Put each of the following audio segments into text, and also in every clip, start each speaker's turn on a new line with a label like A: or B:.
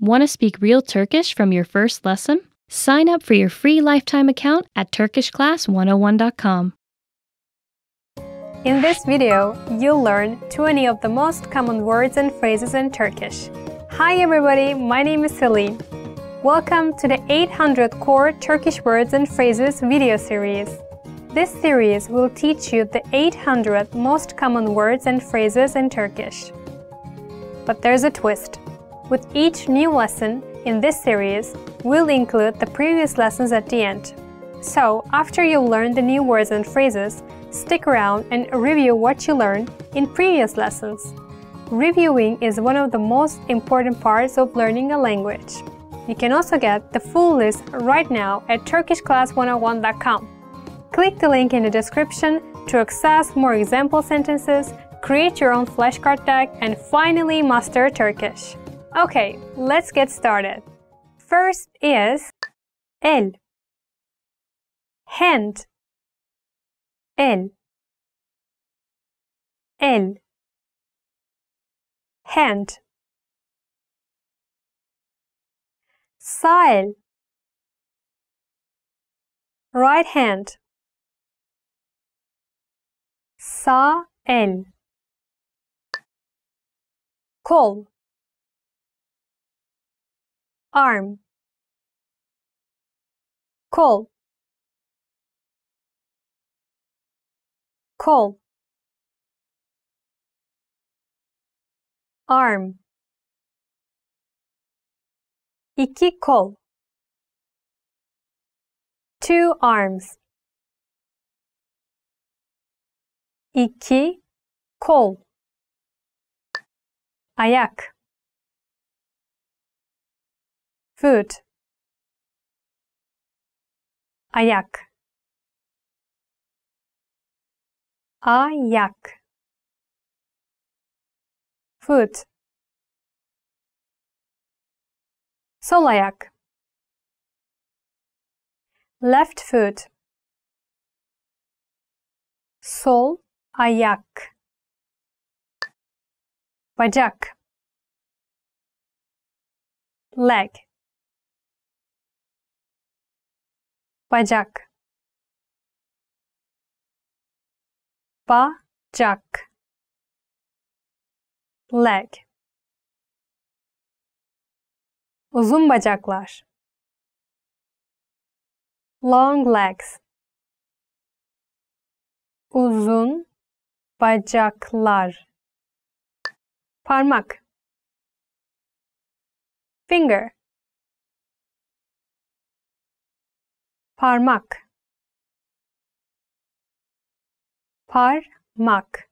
A: Want to speak real Turkish from your first lesson? Sign up for your free lifetime account at turkishclass101.com. In this video, you'll learn 20 of the most common words and phrases in Turkish. Hi everybody, my name is Selim. Welcome to the 800 Core Turkish Words and Phrases video series. This series will teach you the 800 most common words and phrases in Turkish. But there's a twist. With each new lesson in this series, we'll include the previous lessons at the end. So, after you learn the new words and phrases, stick around and review what you learned in previous lessons. Reviewing is one of the most important parts of learning a language. You can also get the full list right now at turkishclass101.com. Click the link in the description to access more example sentences, create your own flashcard deck, and finally master Turkish. Okay, let's get started. First is el
B: hand el el hand sile right hand sa el call arm call call arm iki kol two arms iki kol ayak Food. Ayak. Ayak. Foot. Sol ayak. Left foot. Sol ayak. Bacak. Leg. bacak bacak leg uzun bacaklar long legs uzun bacaklar parmak finger parmak parmak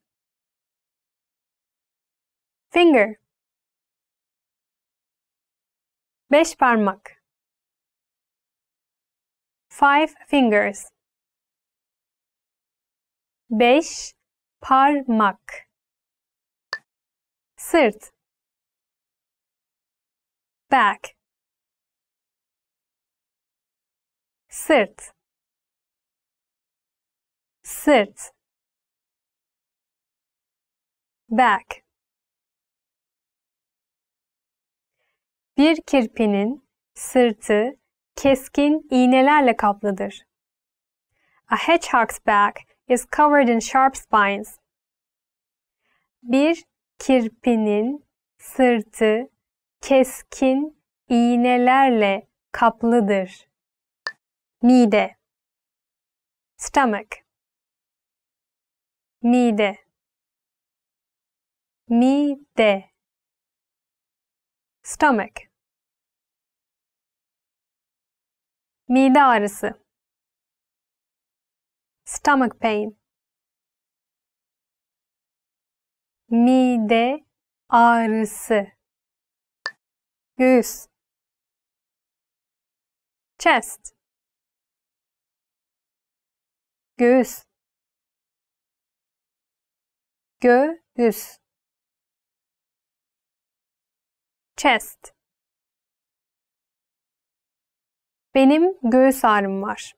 B: finger beş parmak five fingers beş parmak sırt back sırt sırt back Bir
A: kirpinin sırtı keskin iğnelerle kaplıdır. A hedgehog's back is covered in sharp spines. Bir kirpinin sırtı keskin iğnelerle kaplıdır mide
B: stomach mide mide stomach mide ağrısı stomach pain mide ağrısı göğüs chest göğüs göğüs chest Benim göğüs ağrım var.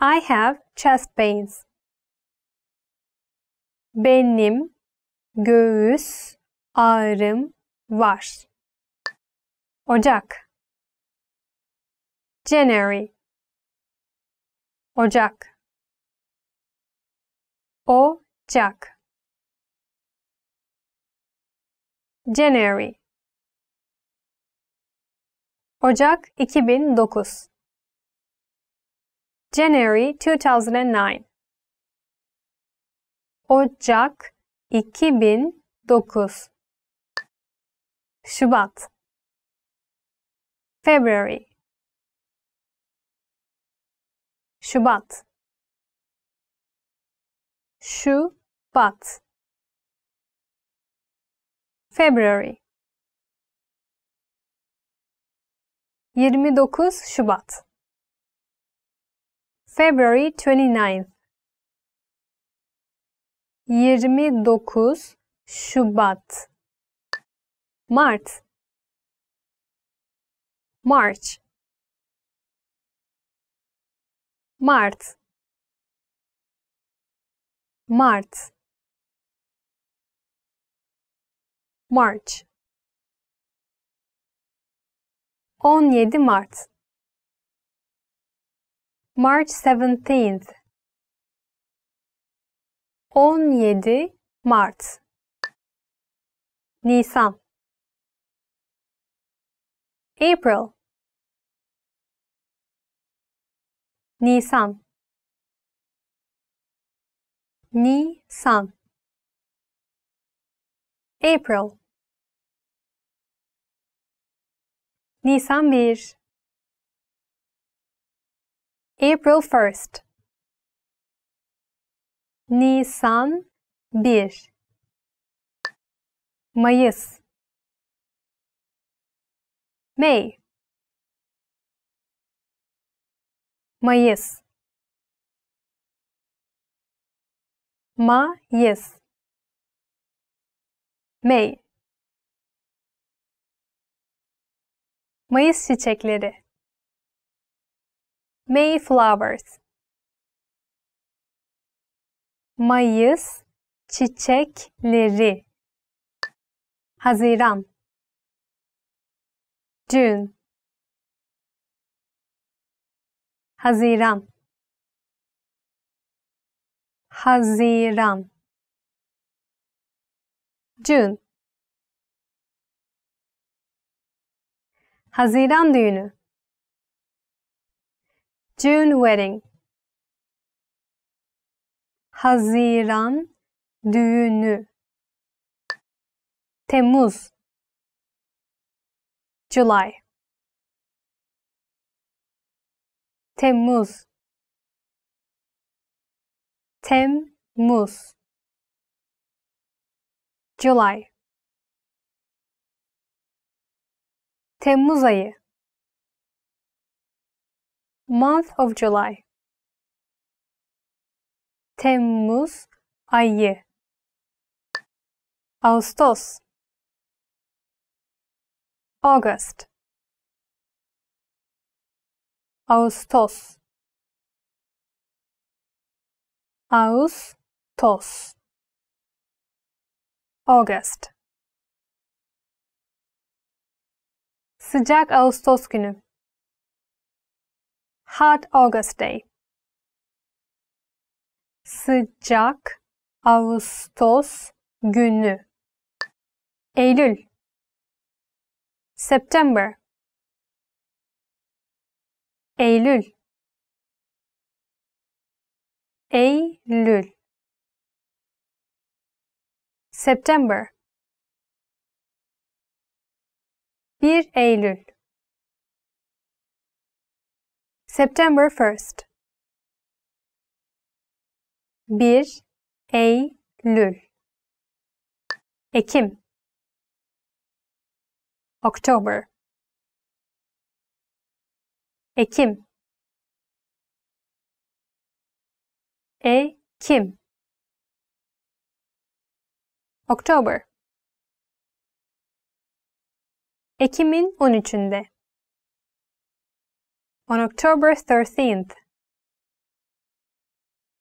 B: I have chest pains. Benim göğüs ağrım var. Ocak January Ocak Ocak January Ocak 2009 January 2009 Ocak 2009 Şubat February Şubat Şubat February 29 Şubat February 29 29 Şubat Mart March Mart Mart March 17 Mart March 17th 17 Mart Nisan April Nisan Nisan April Nisan 1 April 1st Nisan 1 Mayıs May Mayıs Mayıs May Mayıs çiçekleri May flowers Mayıs çiçekleri Haziran June Haziran Haziran June Haziran düğünü June wedding Haziran düğünü Temmuz July Temmuz Temmuz July Temmuz ayı Month of July Temmuz ayı Ağustos August Ağustos Ağustos August Sıcak Ağustos günü Hot August Day Sıcak Ağustos günü Eylül September Eylül Eylül September 1 Eylül September 1st 1 Eylül Ekim October Ekim Ekim October Ekim'in 13'ünde On October 13th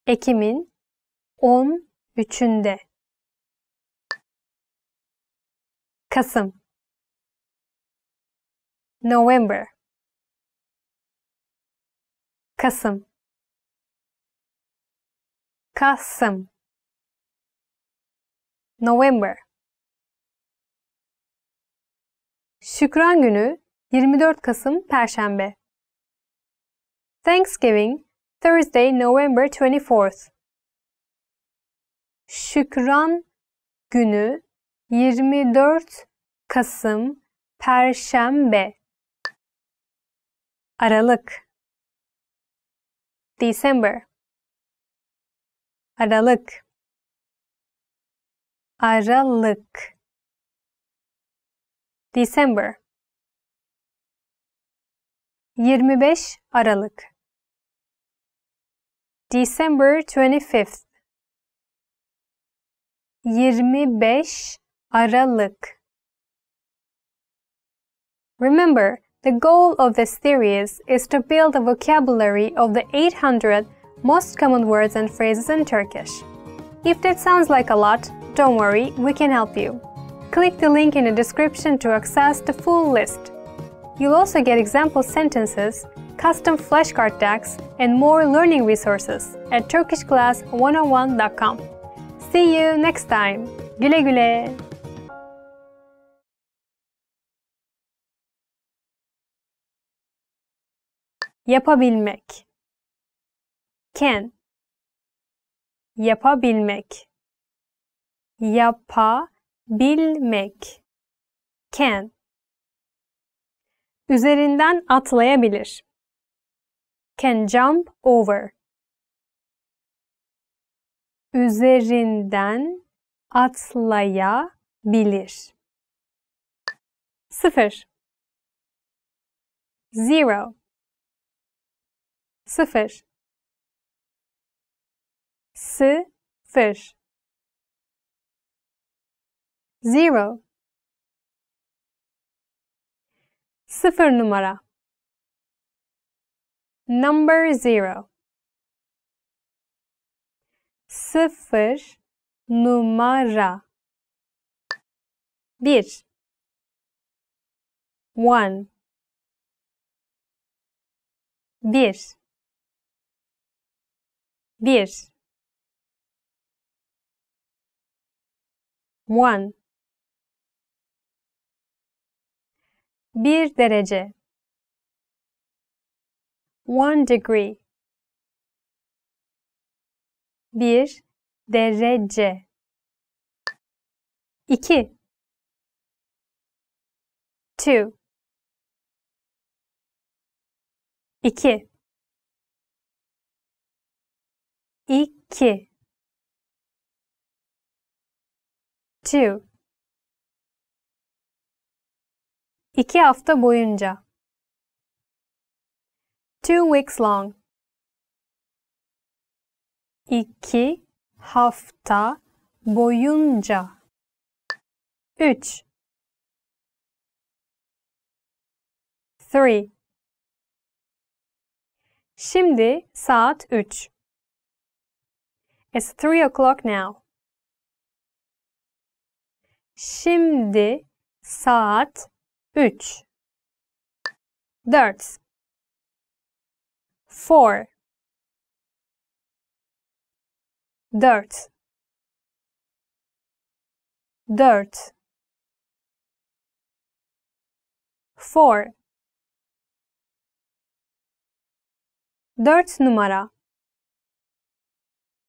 B: Ekim'in 13'ünde Kasım November Kasım Kasım November
A: Şükran günü 24 Kasım Perşembe Thanksgiving Thursday November 24th Şükran günü 24 Kasım
B: Perşembe Aralık December Aralık Aralık December 25 Aralık December 25th
A: 25 Aralık Remember The goal of this series is to build a vocabulary of the 800 most common words and phrases in Turkish. If that sounds like a lot, don't worry, we can help you. Click the link in the description to access the full list. You'll also get example sentences, custom flashcard decks, and more learning resources at turkishclass101.com. See you next time. Güle güle.
B: yapabilmek can yapabilmek yapabilmek can üzerinden atlayabilir can jump over üzerinden atlayabilir 0 zero sıfır sıfır zero sıfır numara number zero sıfır numara bir one bir Bir. One. Bir derece. One degree. Bir derece. İki. Two. İki. iki two iki hafta boyunca two weeks long iki hafta boyunca üç three Şimdi
A: saat üç. It's three o'clock now. Şimdi saat
B: üç. Dört. Four. Dört. Dört. Four. Dört numara.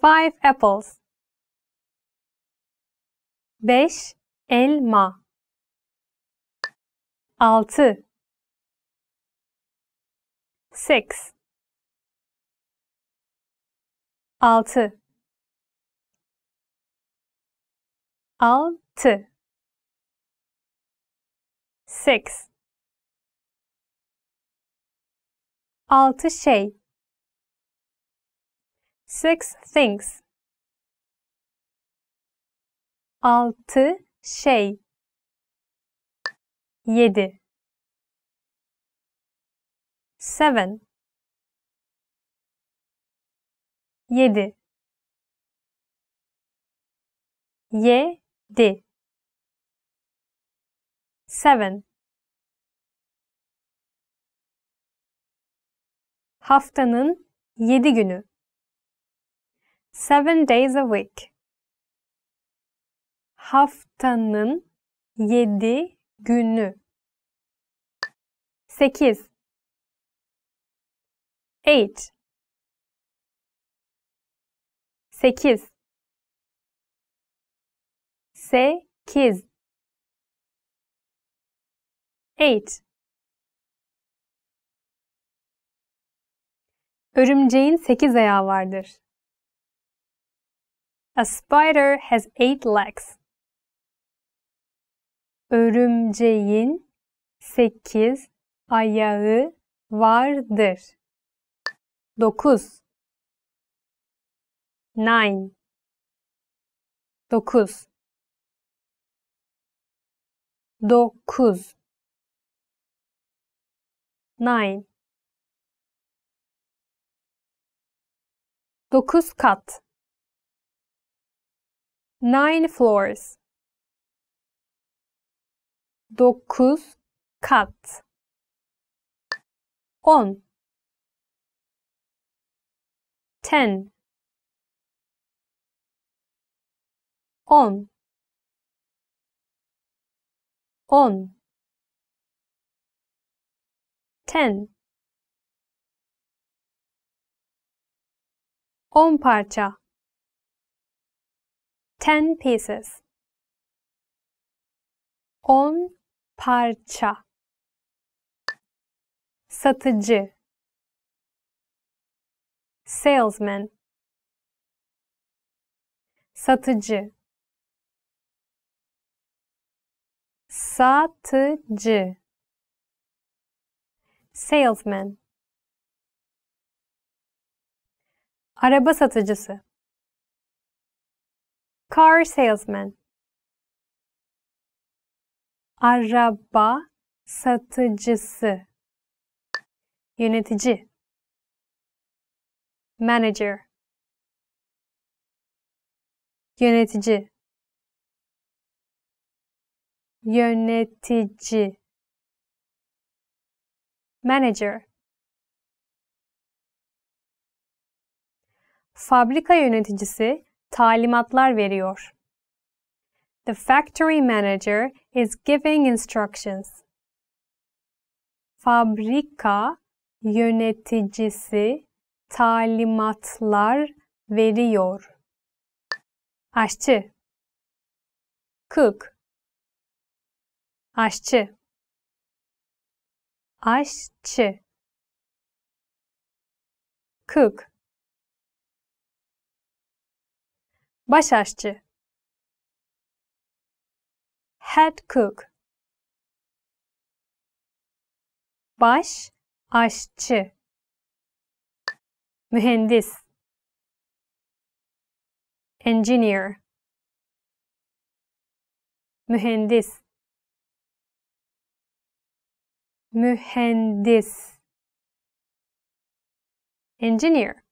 B: Five apples. Beş elma. Altı. Six. Altı. Altı. Six. Altı şey. Six things. Altı şey. Yedi. Seven. Yedi. Yedi. Seven. Haftanın
A: yedi günü seven days a week. Haftanın yedi günü.
B: Sekiz. Eight. Sekiz. Sekiz. Eight. Örümceğin sekiz ayağı vardır.
A: A spider has eight legs.
B: Örümceğin sekiz ayağı vardır. Dokuz. Nine. Dokuz. Dokuz. Nine. Dokuz kat. nine floors. Dokuz kat. On. Ten. On. On. Ten. On parça. 10 pieces. On parça. Satıcı. Salesman. Satıcı. Satıcı. Salesman. Araba satıcısı. Car salesman. Araba satıcısı. Yönetici. Manager. Yönetici. Yönetici. Manager.
A: Fabrika yöneticisi talimatlar veriyor. The factory manager is giving instructions. Fabrika yöneticisi talimatlar veriyor. Aşçı
B: Cook Aşçı Aşçı Cook Baş aşçı. Head cook. Baş aşçı. Mühendis. Engineer. Mühendis. Mühendis. Engineer.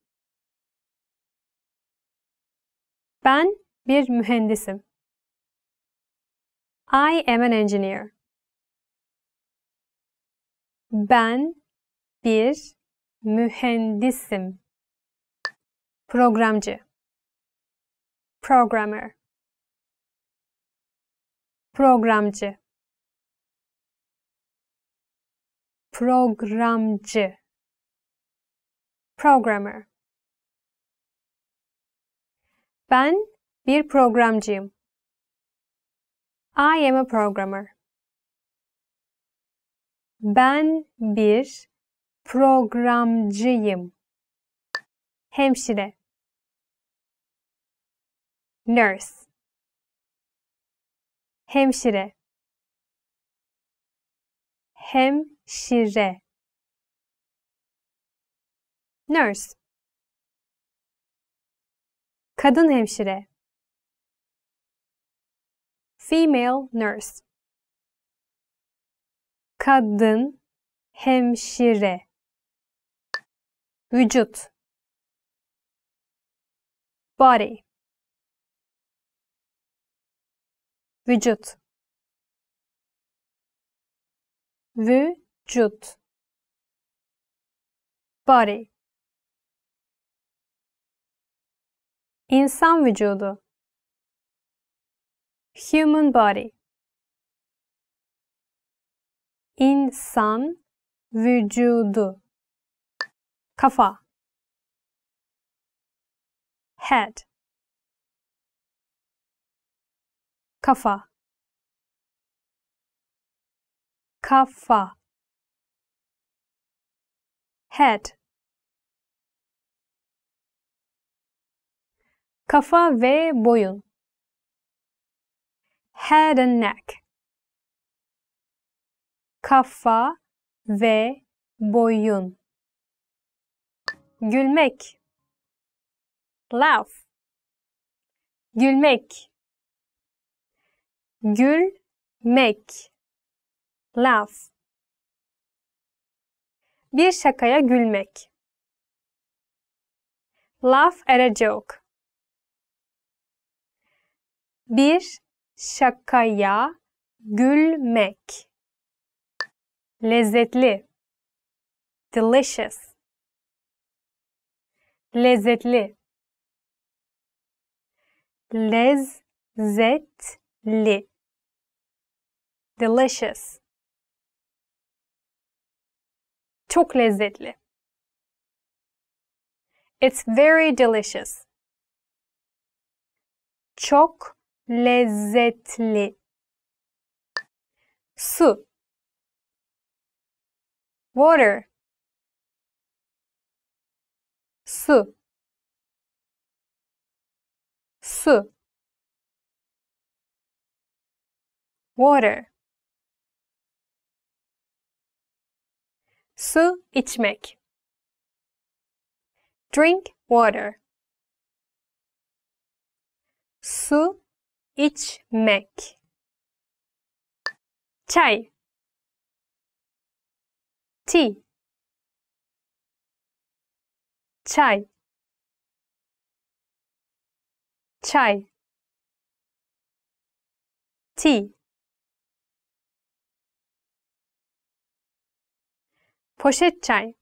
B: Ben bir mühendisim. I am an engineer. Ben bir mühendisim. Programcı. Programmer. Programcı. Programcı. Programmer. Ben bir programcıyım. I am a programmer. Ben bir programcıyım. Hemşire. Nurse. Hemşire. Hemşire. Nurse. Kadın hemşire. Female nurse. Kadın hemşire. Vücut. Body. Vücut. Vücut. Body. İnsan vücudu. Human body. İnsan vücudu. Kafa. Head. Kafa. Kafa. Head. Kafa ve boyun. Head and neck. Kafa ve boyun. Gülmek. Laugh. Gülmek. Gülmek. Laugh. Bir şakaya gülmek. Laugh at a joke. Bir şakaya gülmek. Lezzetli. Delicious. Lezzetli. Lezzetli. Delicious. Çok lezzetli. It's very delicious. Çok lezzetli su water su su water su içmek drink water su içmek çay tea çay çay tea poşet çay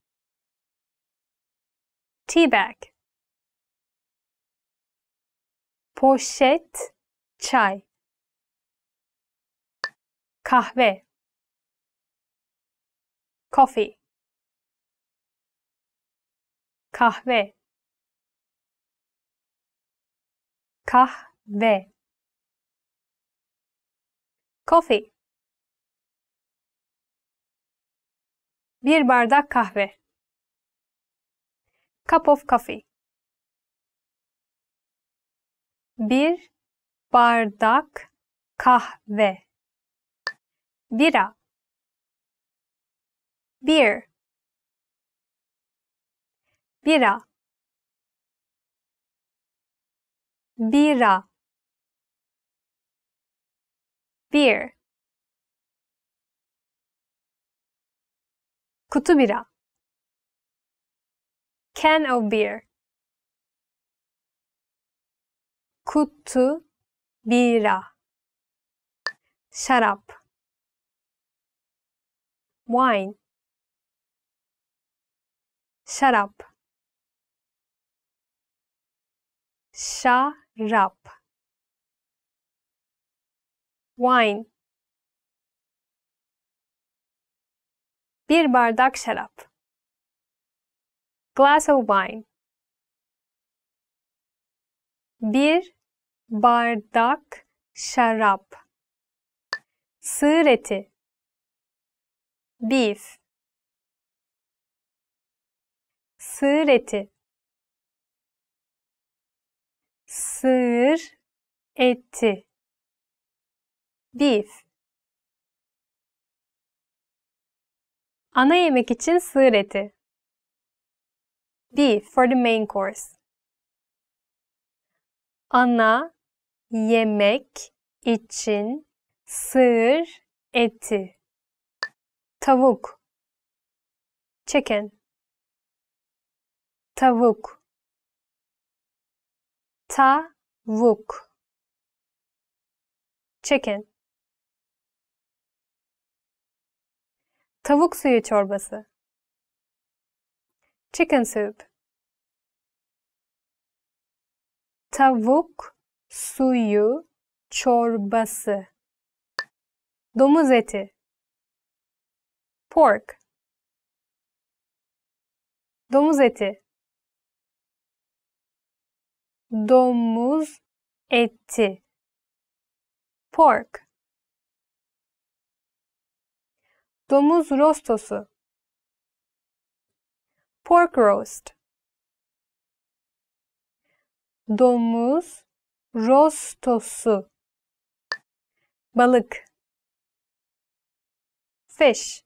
B: tea bag poşet çay kahve coffee kahve kahve coffee bir bardak kahve cup of coffee bir bardak kahve bira beer bira bira beer kutu bira can of beer kutu Bira. Şarap. Wine. Şarap. Şarap. Wine. Bir bardak şarap. Glass of wine. Bir bardak şarap sığır eti beef sığır eti sığır eti beef Ana yemek için sığır eti. Beef
A: for the main course. Ana yemek için sığır eti
B: tavuk chicken tavuk tavuk chicken tavuk suyu çorbası chicken soup tavuk suyu, çorbası. Domuz eti. Pork. Domuz eti. Domuz eti. Pork. Domuz rostosu. Pork roast. Domuz rostosu balık fish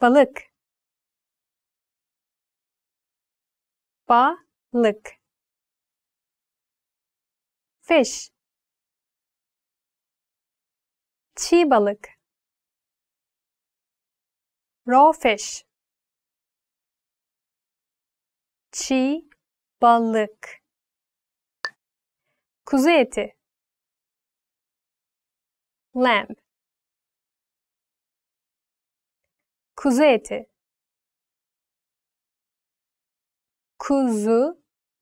B: balık balık fish çiğ balık raw fish çiğ balık, kuzu eti lamb kuzu eti kuzu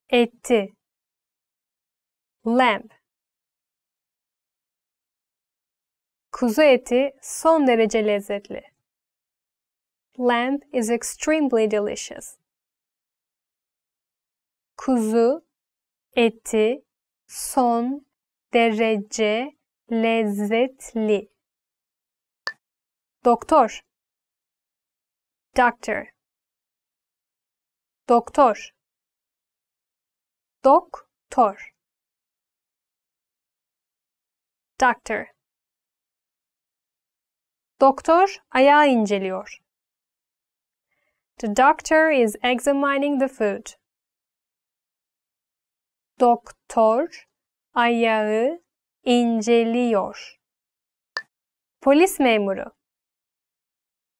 B: eti lamb kuzu
A: eti son derece lezzetli lamb is extremely delicious kuzu eti son derece lezzetli.
B: Doktor Doctor Doktor Doktor Doctor Doktor ayağı inceliyor. The
A: doctor is examining the food. Doktor ayağı inceliyor. Polis memuru.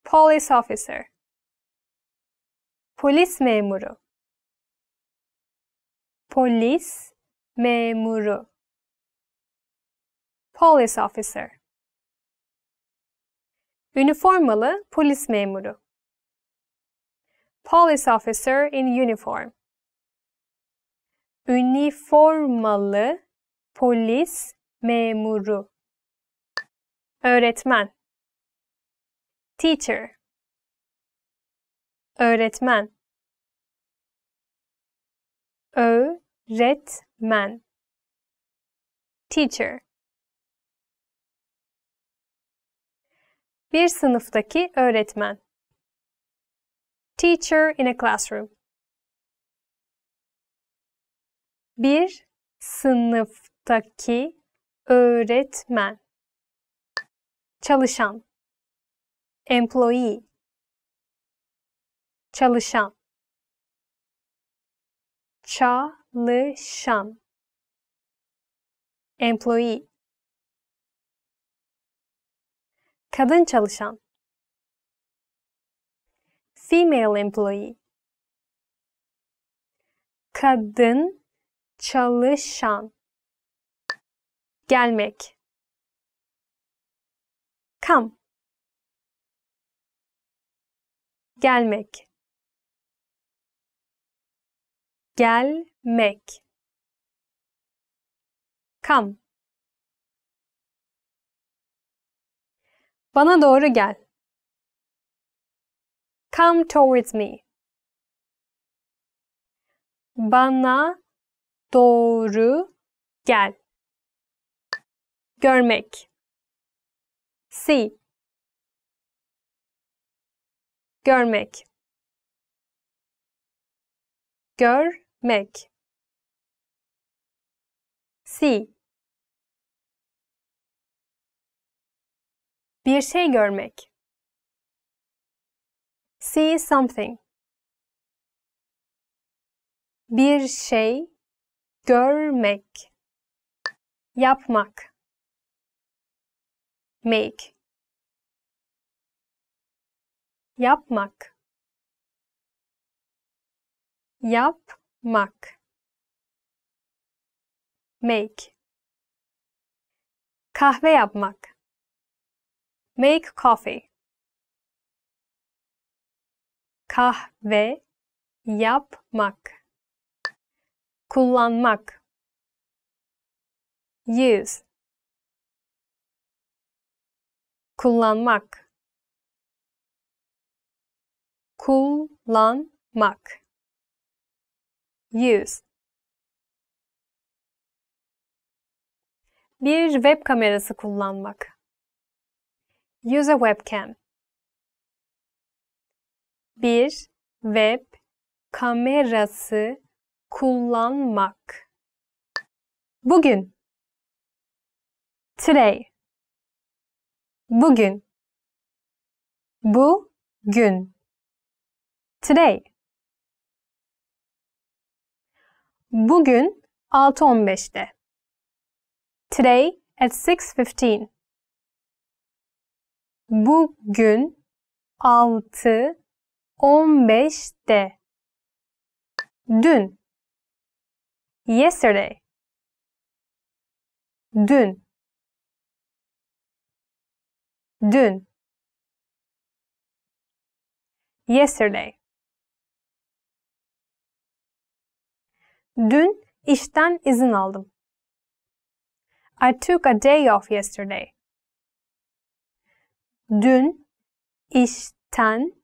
A: Police officer.
B: Polis memuru. Polis memuru. Police officer.
A: Üniformalı polis memuru. Police officer in uniform üniformalı polis memuru
B: öğretmen teacher öğretmen öğretmen teacher bir sınıftaki öğretmen teacher in a classroom bir sınıftaki öğretmen çalışan employee çalışan çalışan employee kadın çalışan female employee kadın çalışan gelmek come gelmek gelmek come bana doğru gel come towards me bana doğru gel. Görmek. See. Görmek. Görmek. See. Bir şey görmek. See something. Bir şey görmek yapmak make yapmak yapmak make kahve yapmak make coffee kahve yapmak kullanmak use kullanmak kullanmak use bir web kamerası kullanmak
A: use a webcam bir web kamerası kullanmak.
B: Bugün today bugün bu gün today bugün 6.15'te today at 6.15 bugün 6.15'te dün yesterday dün dün yesterday Dün işten izin
A: aldım. I took a day off yesterday. Dün işten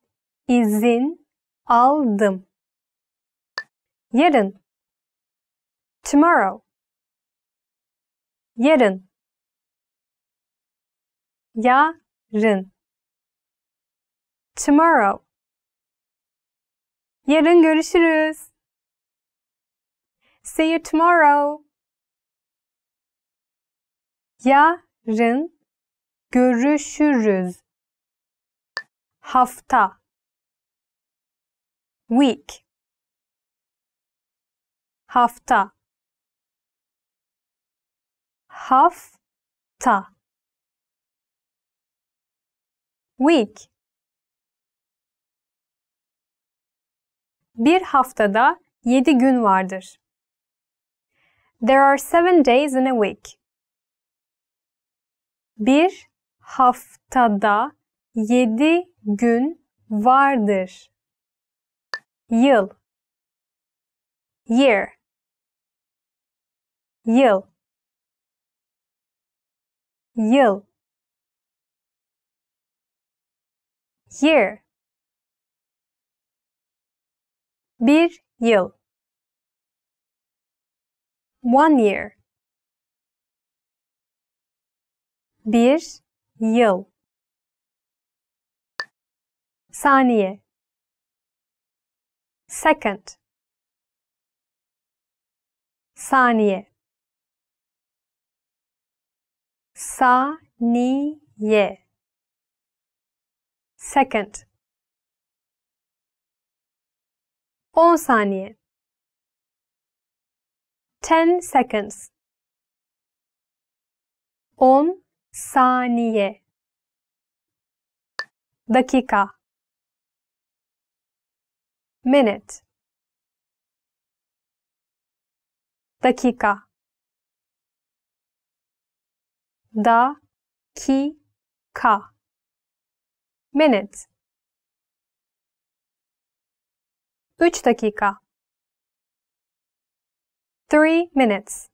A: izin aldım. Yarın Tomorrow.
B: Yarın. Yarın. Tomorrow. Yarın görüşürüz. See you tomorrow. Yarın görüşürüz. Hafta. Week. Hafta hafta week
A: Bir haftada yedi gün vardır. There are seven days in a week. Bir haftada yedi gün vardır.
B: Yıl Year Yıl Yıl. year bir yıl one year bir yıl saniye second saniye sa ni ye. Second. 10 saniye. 10 seconds. 10 saniye. Dakika. Minute. Dakika da, ki, ka. Minutes. 3 dakika. 3 minutes.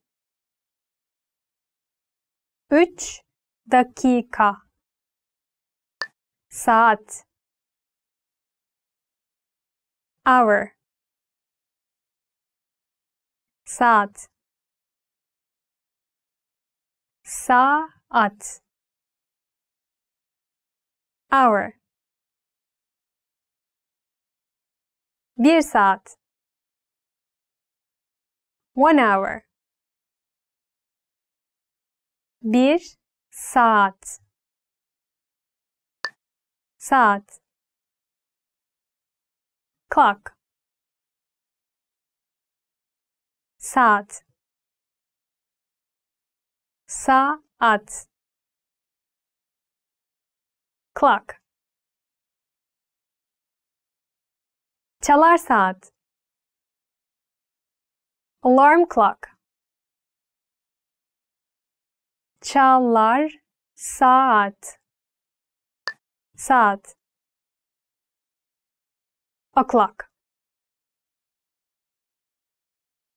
B: 3 dakika. Saat. Hour. Saat. Saat Hour Bir saat One hour Bir saat Saat Clock Saat Saat. Clock. Çalar saat. Alarm clock. Çalar saat. Saat. O'clock.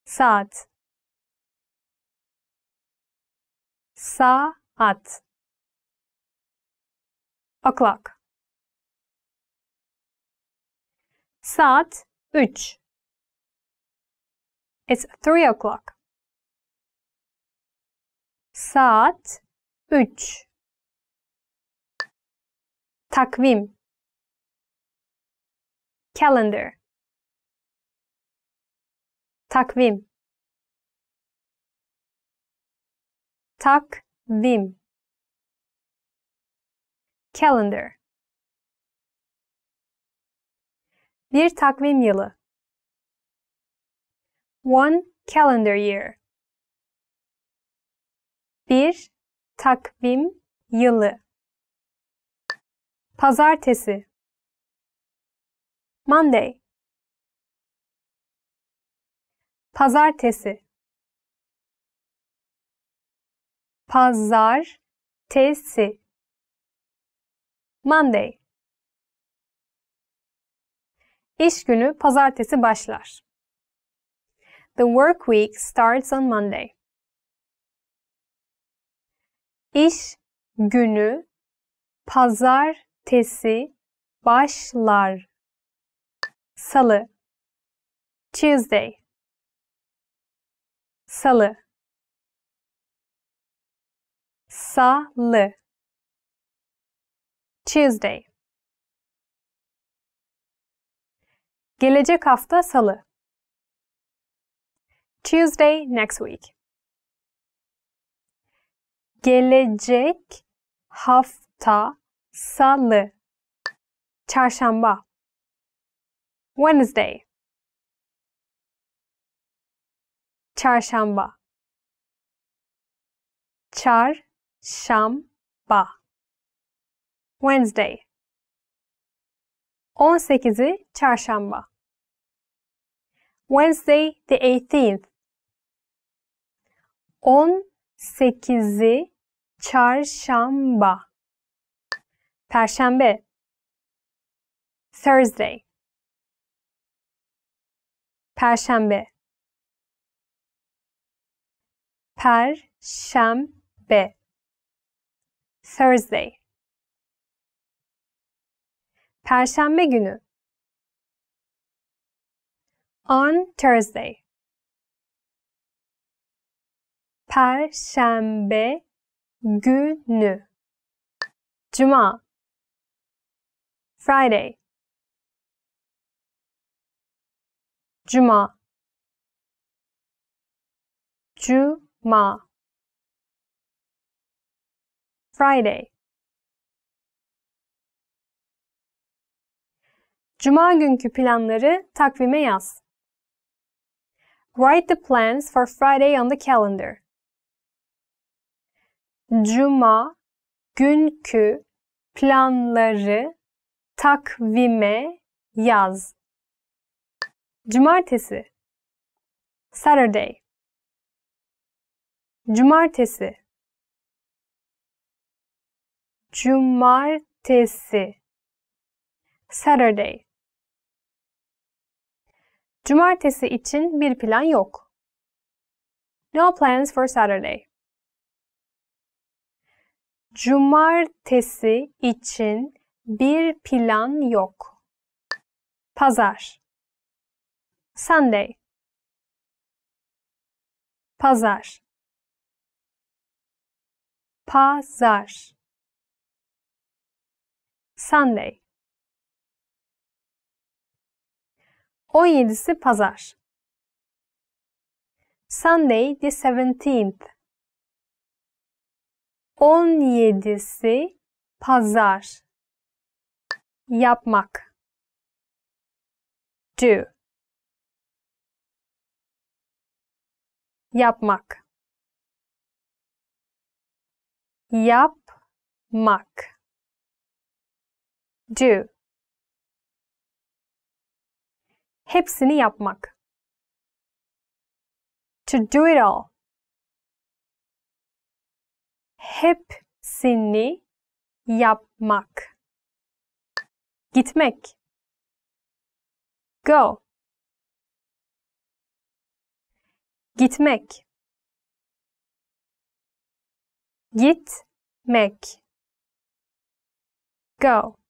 B: Saat. Saat. O'clock. Saat üç. It's 3 o'clock. Saat üç. Takvim. Calendar. Takvim. takvim calendar bir takvim yılı one calendar year bir takvim yılı pazartesi Monday pazartesi pazar tesi
A: Monday İş günü pazartesi başlar. The work week starts on Monday. İş günü
B: pazartesi başlar. Salı Tuesday Salı Salı Tuesday
A: Gelecek hafta salı Tuesday next week Gelecek hafta
B: salı çarşamba Wednesday çarşamba çar Şamba. Wednesday. 18'i çarşamba.
A: Wednesday the 18th. 18'i çarşamba. Perşembe. Thursday.
B: Perşembe. Perşembe. Thursday. Perşembe günü. On Thursday. Perşembe günü. Cuma. Friday. Cuma. Cuma. Friday.
A: Cuma günkü planları takvime yaz. Write the plans for Friday on the calendar. Cuma günkü
B: planları takvime yaz. Cumartesi Saturday Cumartesi
A: cumartesi Saturday Cumartesi için bir plan yok. No plans for Saturday. Cumartesi için bir plan yok. Pazar.
B: Sunday. Pazar. Pazar. Sunday.
A: 17'si pazar. Sunday the 17th. 17'si
B: pazar. Yapmak. Do. Yapmak. Yapmak do. Hepsini yapmak. To do it all. Hepsini yapmak. Gitmek. Go. Gitmek. Gitmek. Go.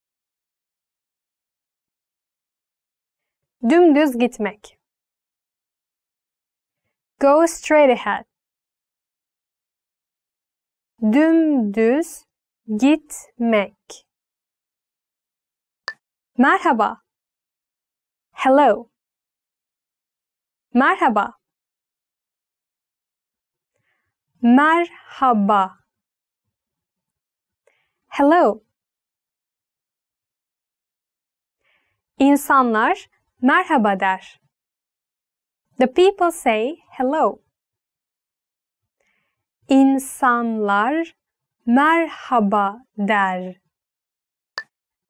B: Dümdüz gitmek. Go straight ahead. Dümdüz gitmek. Merhaba. Hello. Merhaba.
A: Merhaba. Hello. İnsanlar merhaba der. The people say hello. İnsanlar merhaba der.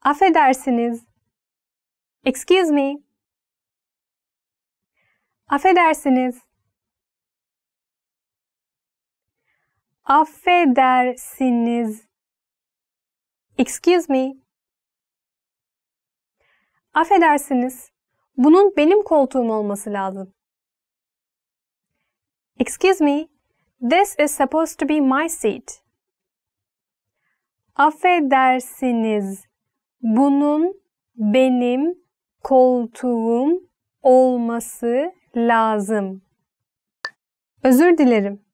A: Affedersiniz. Excuse me.
B: Affedersiniz.
A: Affedersiniz. Excuse me. Affedersiniz. Bunun benim koltuğum olması lazım. Excuse me, this is supposed to be my seat. Affedersiniz, bunun benim koltuğum olması lazım. Özür dilerim.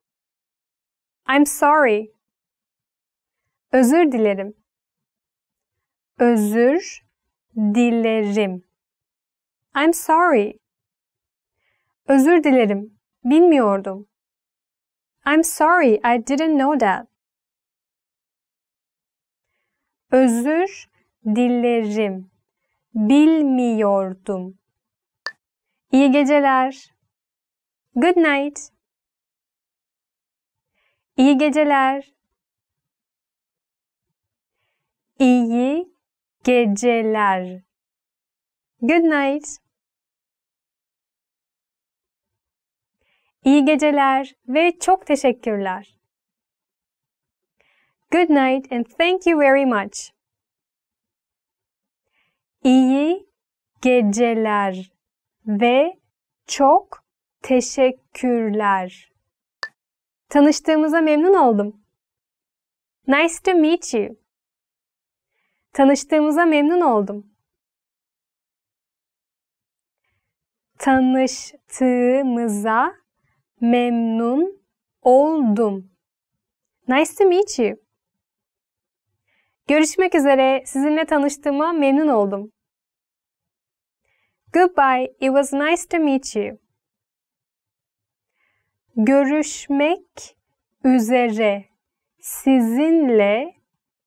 A: I'm sorry. Özür dilerim. Özür dilerim. I'm sorry. Özür dilerim. Bilmiyordum. I'm sorry, I didn't know that. Özür dilerim. Bilmiyordum. İyi geceler. Good night. İyi geceler. İyi geceler. Good night. İyi geceler ve çok teşekkürler. Good night and thank you very much. İyi geceler ve çok teşekkürler. Tanıştığımıza memnun oldum. Nice to meet you. Tanıştığımıza memnun oldum. Tanıştığımıza memnun oldum. Nice to meet you. Görüşmek üzere. Sizinle tanıştığıma memnun oldum. Goodbye. It was nice to meet you. Görüşmek üzere. Sizinle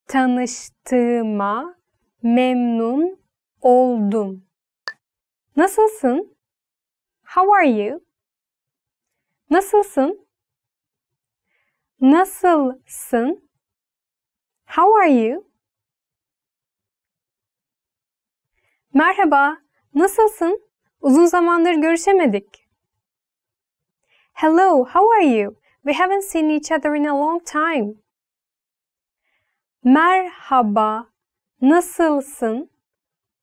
A: tanıştığıma memnun oldum. Nasılsın? How are you? Nasılsın? Nasılsın? How are you? Merhaba, nasılsın? Uzun zamandır görüşemedik. Hello, how are you? We haven't seen each other in a long time. Merhaba, nasılsın?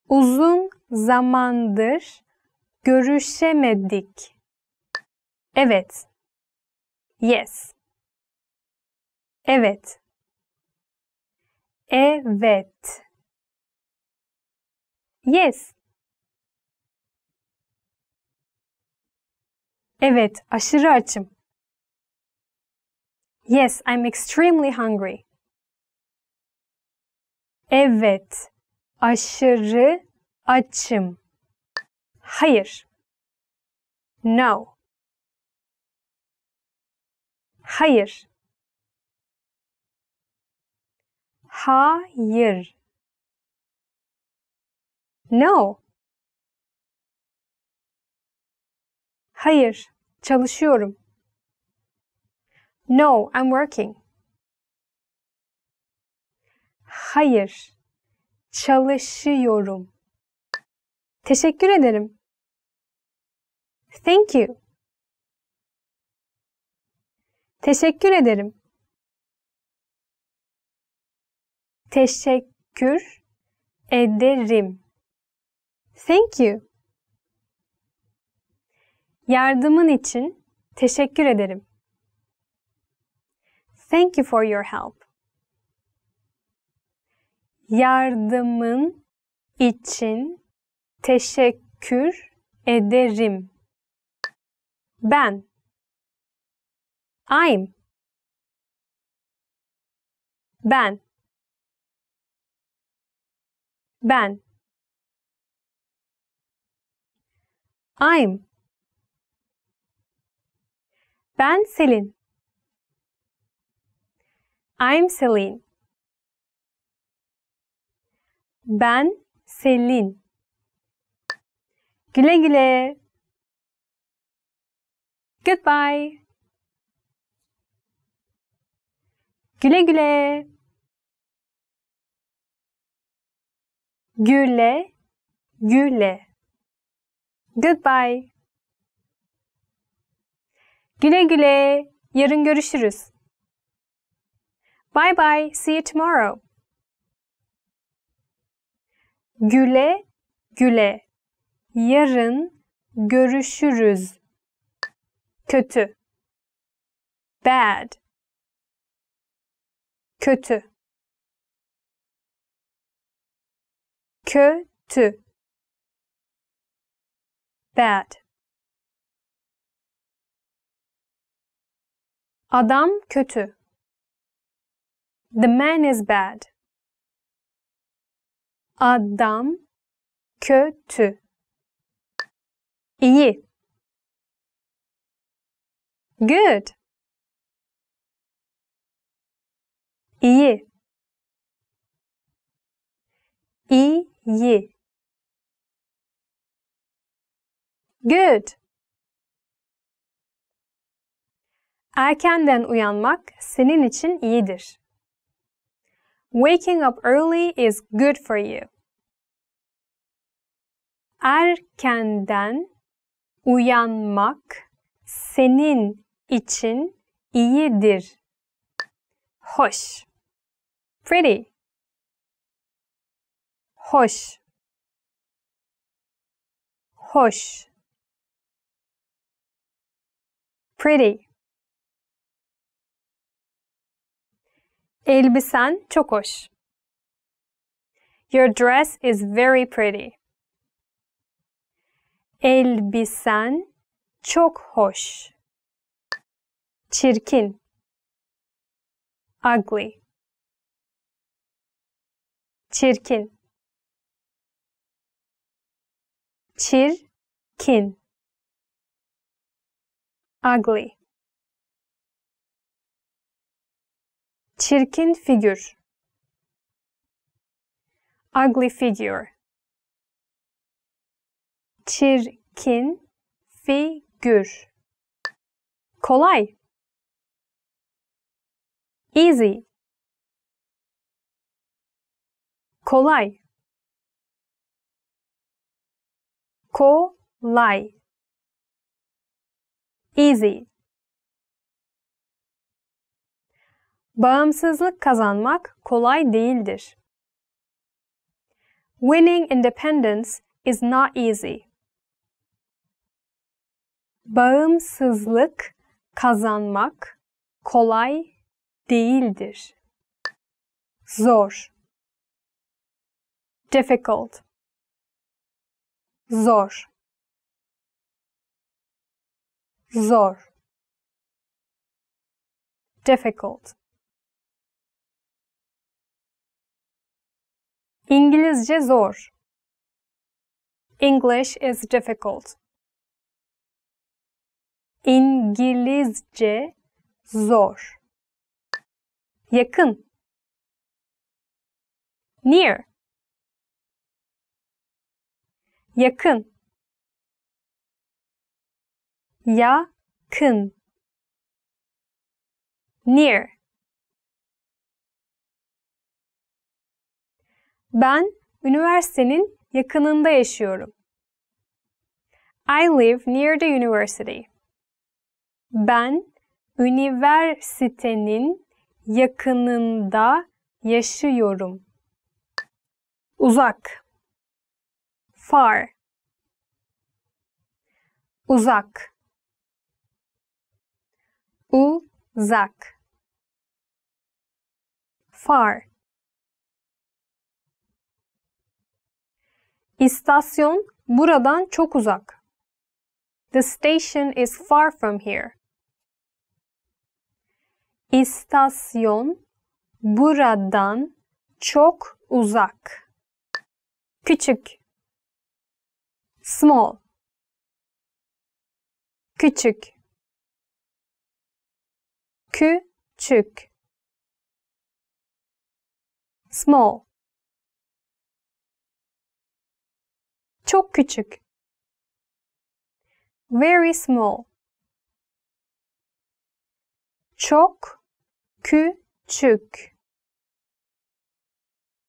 A: Uzun zamandır görüşemedik. Evet. Yes.
B: Evet. Evet. Yes. Evet, aşırı açım.
A: Yes, I'm extremely hungry. Evet, aşırı açım. Hayır.
B: No. Hayır. Hayır. No. Hayır, çalışıyorum.
A: No, I'm working. Hayır, çalışıyorum. Teşekkür ederim.
B: Thank you. Teşekkür ederim. Teşekkür
A: ederim. Thank you. Yardımın için teşekkür ederim. Thank you for your help. Yardımın için teşekkür ederim. Ben I'm
B: ban ban
A: I'm Ben Selin. I'm Selin. Ben Selin. Güle güle. Goodbye.
B: Güle güle.
A: Güle güle. Goodbye. Güle güle. Yarın görüşürüz. Bye bye. See you tomorrow. Güle güle. Yarın görüşürüz. Kötü.
B: Bad kötü kötü bad adam kötü the man is bad adam kötü iyi good iyi iyi
A: good Erkenden uyanmak senin için iyidir. Waking up early is good for you. Erkenden uyanmak senin için iyidir. Hoş. pretty
B: hoş hoş pretty
A: Elbisen çok hoş. Your dress is very pretty. Elbisen çok hoş. Çirkin.
B: Ugly. çirkin çirkin ugly çirkin figür ugly figure çirkin figür kolay easy kolay kolay easy
A: Bağımsızlık kazanmak kolay değildir. Winning independence is not easy. Bağımsızlık kazanmak kolay değildir. Zor
B: difficult zor zor difficult İngilizce zor English is difficult İngilizce zor yakın near yakın yakın near
A: Ben üniversitenin yakınında yaşıyorum. I live near the university. Ben üniversitenin yakınında yaşıyorum. Uzak far
B: uzak uzak far
A: İstasyon buradan çok uzak. The station is far from here. İstasyon buradan çok uzak. Küçük small
B: küçük küçük small çok küçük very small
A: çok küçük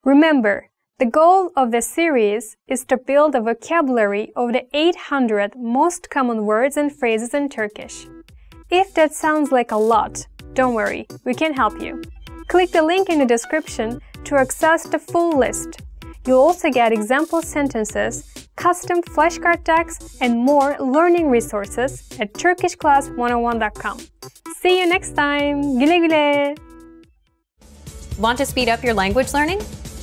A: remember the goal of this series is to build a vocabulary of the 800 most common words and phrases in Turkish. If that sounds like a lot, don't worry, we can help you. Click the link in the description to access the full list. You'll also get example sentences, custom flashcard decks, and more learning resources at turkishclass101.com. See you next time! Güle güle! Want to speed up your language learning?